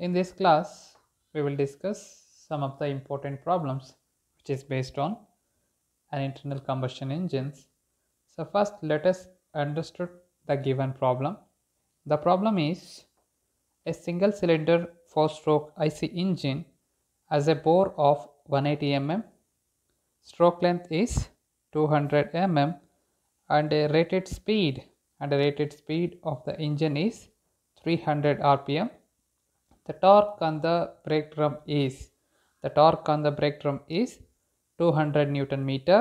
In this class, we will discuss some of the important problems which is based on an internal combustion engines. So first let us understand the given problem. The problem is a single cylinder 4 stroke IC engine has a bore of 180 mm, stroke length is 200 mm and a rated speed and a rated speed of the engine is 300 rpm the torque on the brake drum is the torque on the brake drum is 200 newton meter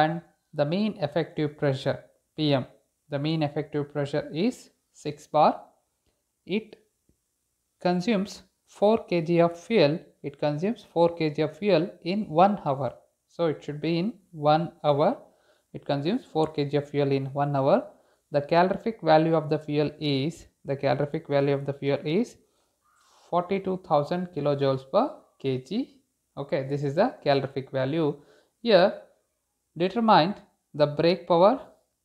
and the mean effective pressure pm the mean effective pressure is 6 bar it consumes 4 kg of fuel it consumes 4 kg of fuel in 1 hour so it should be in 1 hour it consumes 4 kg of fuel in 1 hour the calorific value of the fuel is the calorific value of the fuel is 42,000 kilojoules per kg. Okay, this is the calorific value. Here, determine the brake power,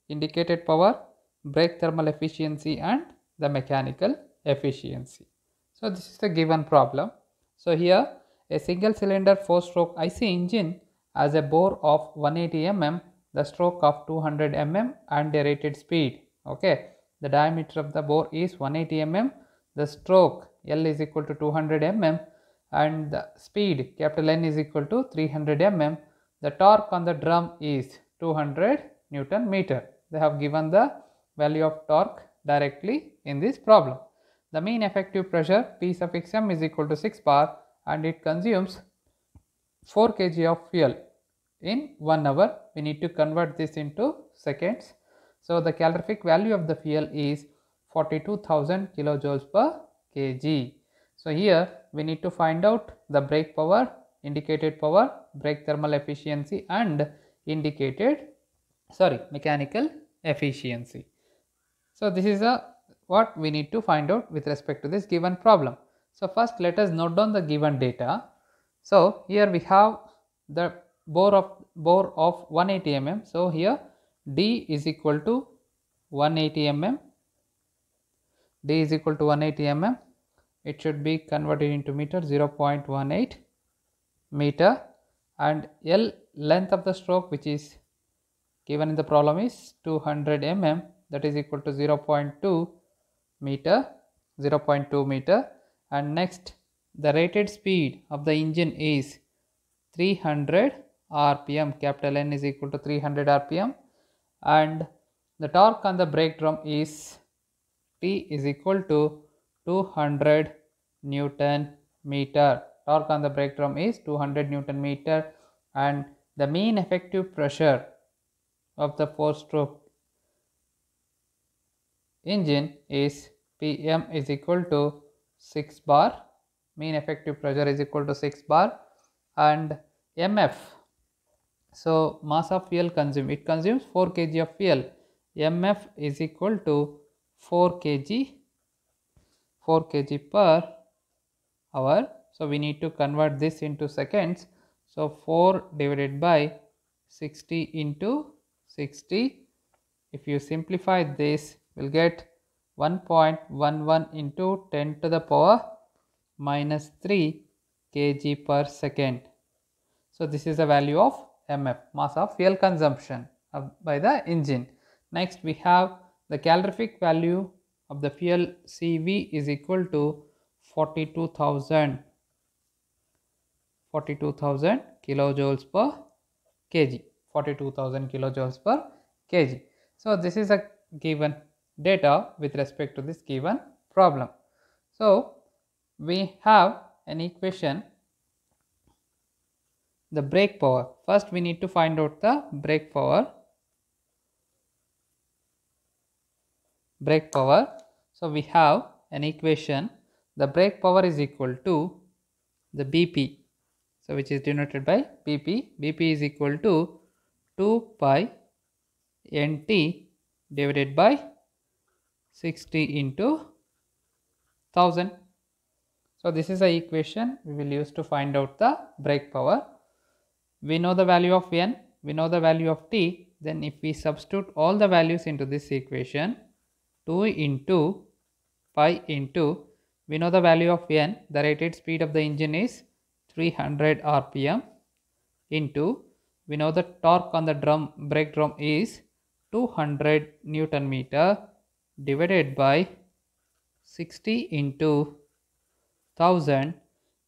indicated power, brake thermal efficiency and the mechanical efficiency. So, this is the given problem. So, here a single cylinder 4 stroke IC engine has a bore of 180 mm, the stroke of 200 mm and a rated speed. Okay. The diameter of the bore is 180 mm, the stroke L is equal to 200 mm and the speed capital N is equal to 300 mm. The torque on the drum is 200 Newton meter. They have given the value of torque directly in this problem. The mean effective pressure P suffix m is equal to 6 bar and it consumes 4 kg of fuel in 1 hour. We need to convert this into seconds. So, the calorific value of the fuel is 42,000 kilojoules per kg. So, here we need to find out the brake power, indicated power, brake thermal efficiency and indicated sorry mechanical efficiency. So, this is a what we need to find out with respect to this given problem. So, first let us note down the given data. So, here we have the bore of bore of 180 mm. So, here D is equal to 180 mm. D is equal to 180 mm it should be converted into meter 0.18 meter and L length of the stroke which is given in the problem is 200 mm that is equal to 0.2 meter 0.2 meter and next the rated speed of the engine is 300 rpm capital N is equal to 300 rpm and the torque on the brake drum is T is equal to 200 newton meter torque on the brake drum is 200 newton meter and the mean effective pressure of the four stroke engine is pm is equal to 6 bar mean effective pressure is equal to 6 bar and mf so mass of fuel consumed it consumes 4 kg of fuel mf is equal to 4 kg 4 kg per hour. So, we need to convert this into seconds. So, 4 divided by 60 into 60. If you simplify this, we will get 1.11 into 10 to the power minus 3 kg per second. So, this is the value of MF, mass of fuel consumption uh, by the engine. Next, we have the calorific value of the fuel CV is equal to 42,000 42,000 kilojoules per kg 42,000 kilojoules per kg. So, this is a given data with respect to this given problem. So, we have an equation the brake power. First we need to find out the brake power brake power so we have an equation the brake power is equal to the BP. So which is denoted by BP. BP is equal to 2 pi nt divided by 60 into 1000. So this is the equation we will use to find out the brake power. We know the value of n, we know the value of t. Then if we substitute all the values into this equation, 2 into pi into, we know the value of n, the rated speed of the engine is 300 rpm into, we know the torque on the drum brake drum is 200 newton meter divided by 60 into 1000.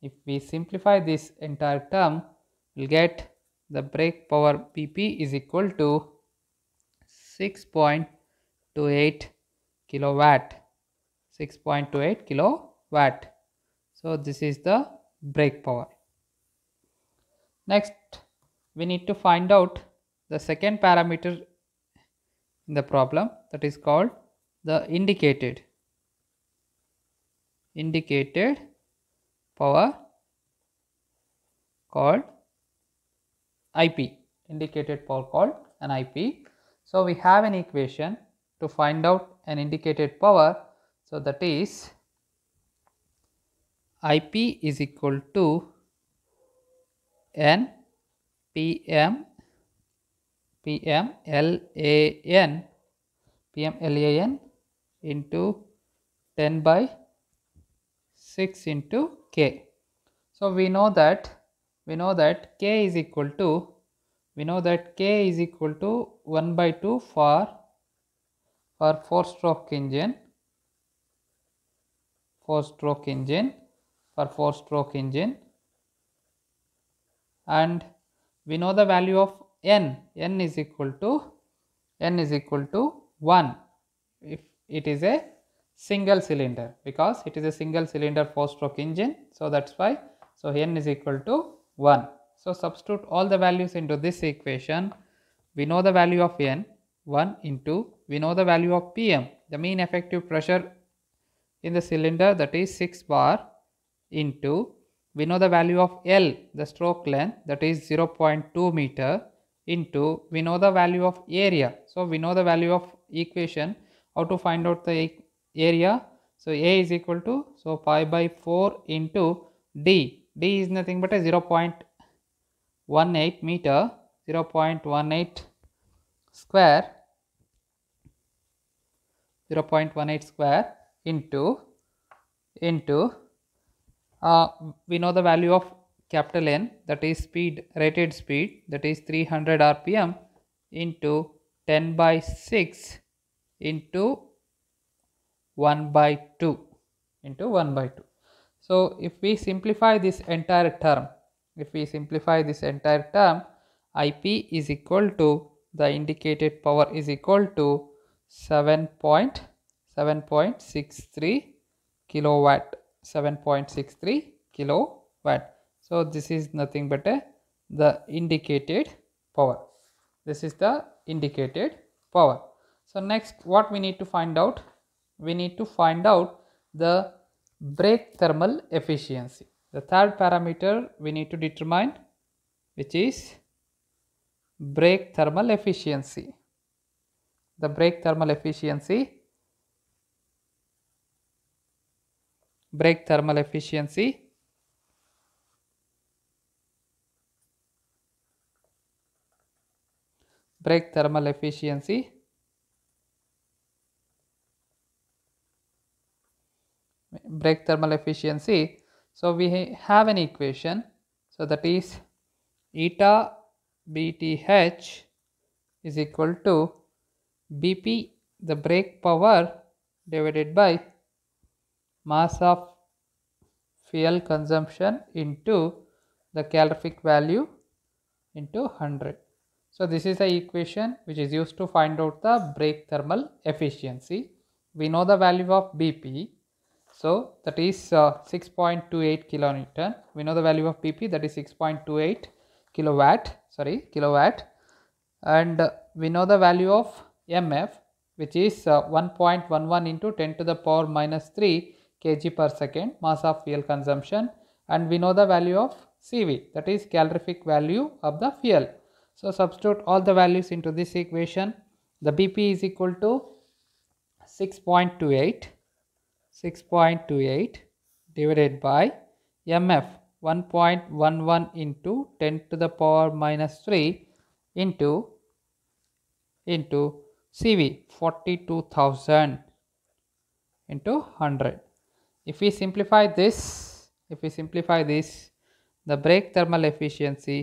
If we simplify this entire term, we'll get the brake power PP is equal to 6.28 kilowatt. 6.28 kilowatt. So this is the brake power. Next we need to find out the second parameter in the problem that is called the indicated indicated power called IP indicated power called an IP. So we have an equation to find out an indicated power so, that is IP is equal to N PM PM LAN PM LAN into 10 by 6 into K. So, we know that we know that K is equal to we know that K is equal to 1 by 2 for for 4 stroke engine four stroke engine for four stroke engine and we know the value of n n is equal to n is equal to 1 if it is a single cylinder because it is a single cylinder four stroke engine so that's why so n is equal to 1 so substitute all the values into this equation we know the value of n 1 into we know the value of pm the mean effective pressure in the cylinder that is 6 bar into we know the value of L the stroke length that is 0.2 meter into we know the value of area so we know the value of equation how to find out the area so A is equal to so pi by 4 into D D is nothing but a 0.18 meter 0.18 square 0.18 square into into uh, we know the value of capital N that is speed rated speed that is 300 rpm into 10 by 6 into 1 by 2 into 1 by 2. So if we simplify this entire term if we simplify this entire term IP is equal to the indicated power is equal to 7.5 7.63 kilowatt 7.63 kilowatt so this is nothing but uh, the indicated power this is the indicated power so next what we need to find out we need to find out the brake thermal efficiency the third parameter we need to determine which is brake thermal efficiency the brake thermal efficiency brake thermal efficiency brake thermal efficiency brake thermal efficiency so we have an equation so that is eta bth is equal to bp the brake power divided by mass of fuel consumption into the calorific value into 100. So this is the equation which is used to find out the brake thermal efficiency. We know the value of BP. So that is uh, 6.28 kilonewton. We know the value of BP that is 6.28 kilowatt, sorry, kilowatt. And uh, we know the value of MF which is uh, 1.11 into 10 to the power minus 3 kg per second mass of fuel consumption and we know the value of CV that is calorific value of the fuel. So substitute all the values into this equation the BP is equal to 6.28 6.28 divided by MF 1.11 into 10 to the power minus 3 into into CV 42,000 into 100 if we simplify this if we simplify this the brake thermal efficiency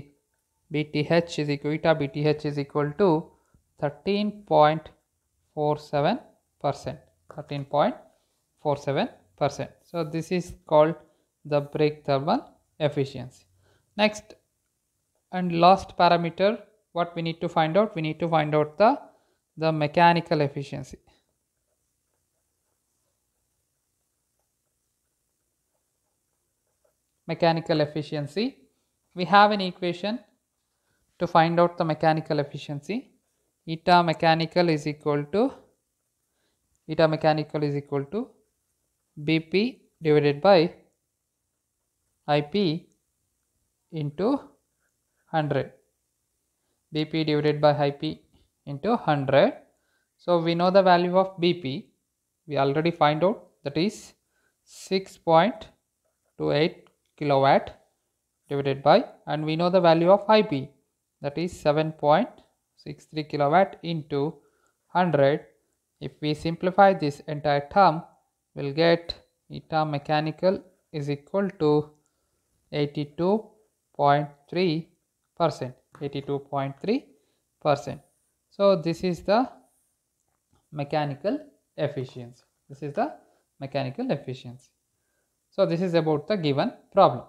bth is equal to bth is equal to 13.47 percent 13.47 percent so this is called the brake thermal efficiency next and last parameter what we need to find out we need to find out the the mechanical efficiency mechanical efficiency. We have an equation to find out the mechanical efficiency. Eta mechanical is equal to eta mechanical is equal to BP divided by IP into 100 BP divided by IP into 100 so we know the value of BP we already find out that is 6.28 kilowatt divided by and we know the value of IP that is 7.63 kilowatt into 100 if we simplify this entire term we'll get eta mechanical is equal to 82.3 percent 82.3 percent so this is the mechanical efficiency this is the mechanical efficiency so, this is about the given problem.